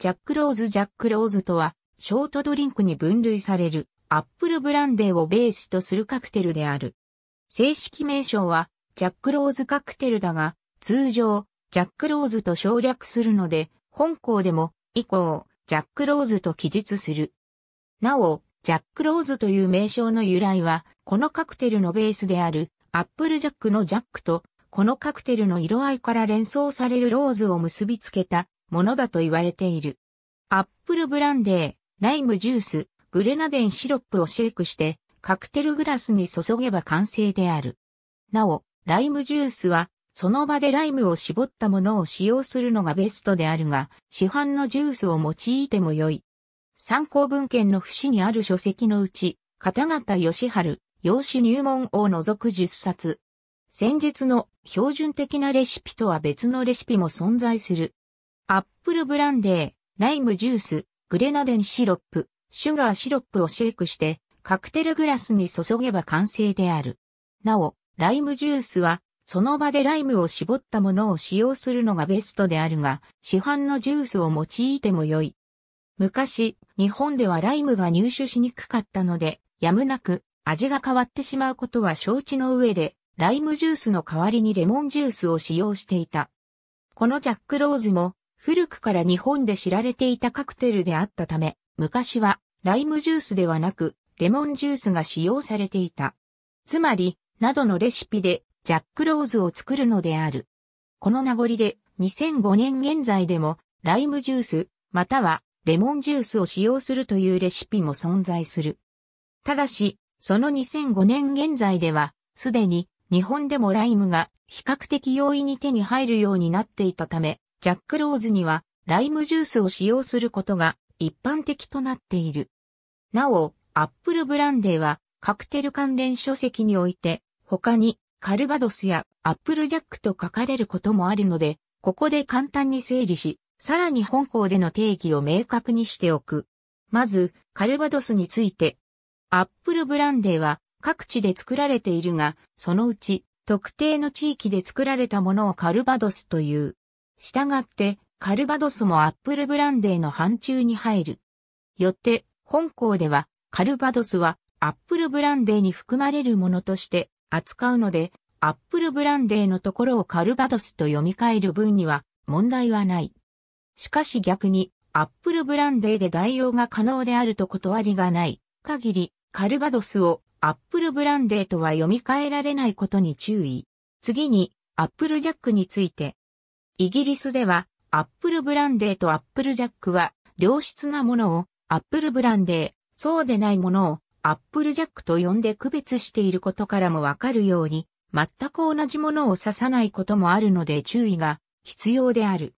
ジャックローズジャックローズとは、ショートドリンクに分類される、アップルブランデーをベースとするカクテルである。正式名称は、ジャックローズカクテルだが、通常、ジャックローズと省略するので、本校でも、以降、ジャックローズと記述する。なお、ジャックローズという名称の由来は、このカクテルのベースである、アップルジャックのジャックと、このカクテルの色合いから連想されるローズを結びつけたものだと言われている。アップルブランデー、ライムジュース、グレナデンシロップをシェイクして、カクテルグラスに注げば完成である。なお、ライムジュースは、その場でライムを絞ったものを使用するのがベストであるが、市販のジュースを用いても良い。参考文献の節にある書籍のうち、片方義春、洋酒入門を除く10冊。先日の標準的なレシピとは別のレシピも存在する。アップルブランデー、ライムジュース、グレナデンシロップ、シュガーシロップをシェイクして、カクテルグラスに注げば完成である。なお、ライムジュースは、その場でライムを絞ったものを使用するのがベストであるが、市販のジュースを用いても良い。昔、日本ではライムが入手しにくかったので、やむなく味が変わってしまうことは承知の上で、ライムジュースの代わりにレモンジュースを使用していた。このジャックローズも古くから日本で知られていたカクテルであったため、昔はライムジュースではなくレモンジュースが使用されていた。つまり、などのレシピでジャックローズを作るのである。この名残で2005年現在でもライムジュースまたはレモンジュースを使用するというレシピも存在する。ただし、その2005年現在ではすでに日本でもライムが比較的容易に手に入るようになっていたため、ジャックローズにはライムジュースを使用することが一般的となっている。なお、アップルブランデーはカクテル関連書籍において他にカルバドスやアップルジャックと書かれることもあるので、ここで簡単に整理し、さらに本校での定義を明確にしておく。まず、カルバドスについて。アップルブランデーは各地で作られているが、そのうち特定の地域で作られたものをカルバドスという。従って、カルバドスもアップルブランデーの範疇に入る。よって、本校では、カルバドスはアップルブランデーに含まれるものとして扱うので、アップルブランデーのところをカルバドスと読み替える分には問題はない。しかし逆に、アップルブランデーで代用が可能であると断りがない限り、カルバドスをアップルブランデーとは読み替えられないことに注意。次に、アップルジャックについて、イギリスでは、アップルブランデーとアップルジャックは、良質なものを、アップルブランデー、そうでないものを、アップルジャックと呼んで区別していることからもわかるように、全く同じものを指さないこともあるので注意が必要である。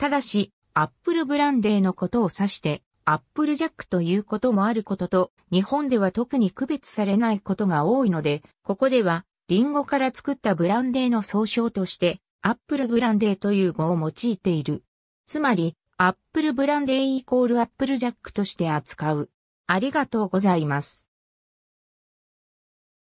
ただし、アップルブランデーのことを指して、アップルジャックということもあることと、日本では特に区別されないことが多いので、ここでは、リンゴから作ったブランデーの総称として、アップルブランデーという語を用いている。つまり、アップルブランデーイコールアップルジャックとして扱う。ありがとうございます。